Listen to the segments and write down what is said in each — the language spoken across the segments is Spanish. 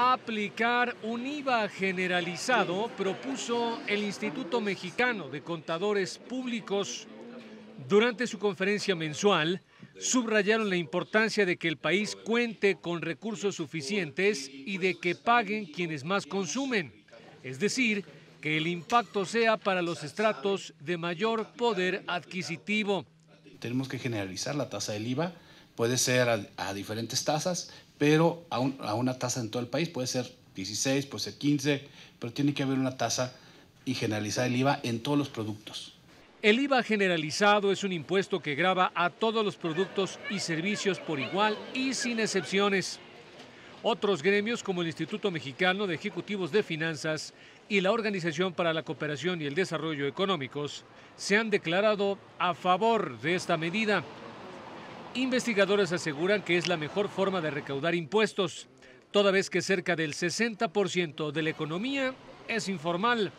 aplicar un IVA generalizado, propuso el Instituto Mexicano de Contadores Públicos. Durante su conferencia mensual, subrayaron la importancia de que el país cuente con recursos suficientes y de que paguen quienes más consumen, es decir, que el impacto sea para los estratos de mayor poder adquisitivo. Tenemos que generalizar la tasa del IVA puede ser a, diferentes tasas, pero a, a una tasa en todo el país puede ser 16, puede ser 15, pero tiene que haber una tasa y generalizar el IVA en todos los productos. El IVA generalizado es un impuesto que grava a todos los productos y servicios por igual y sin excepciones. Otros gremios como el Instituto Mexicano de Ejecutivos de Finanzas y la Organización para la Cooperación y el Desarrollo Económicos se han declarado a favor de esta medida. Investigadores aseguran que es la mejor forma de recaudar impuestos, toda vez que cerca del 60% de la economía es informal.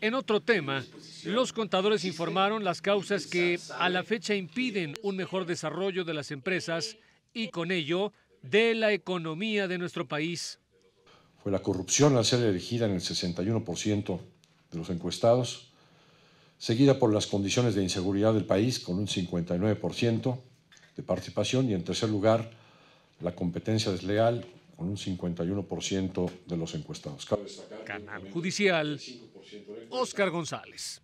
En otro tema, los contadores informaron las causas que a la fecha impiden un mejor desarrollo de las empresas y con ello de la economía de nuestro país. Fue la corrupción al ser elegida en el 61% de los encuestados, seguida por las condiciones de inseguridad del país con un 59%, de participación y en tercer lugar la competencia desleal con un 51% de los encuestados. Canal Judicial, Oscar González.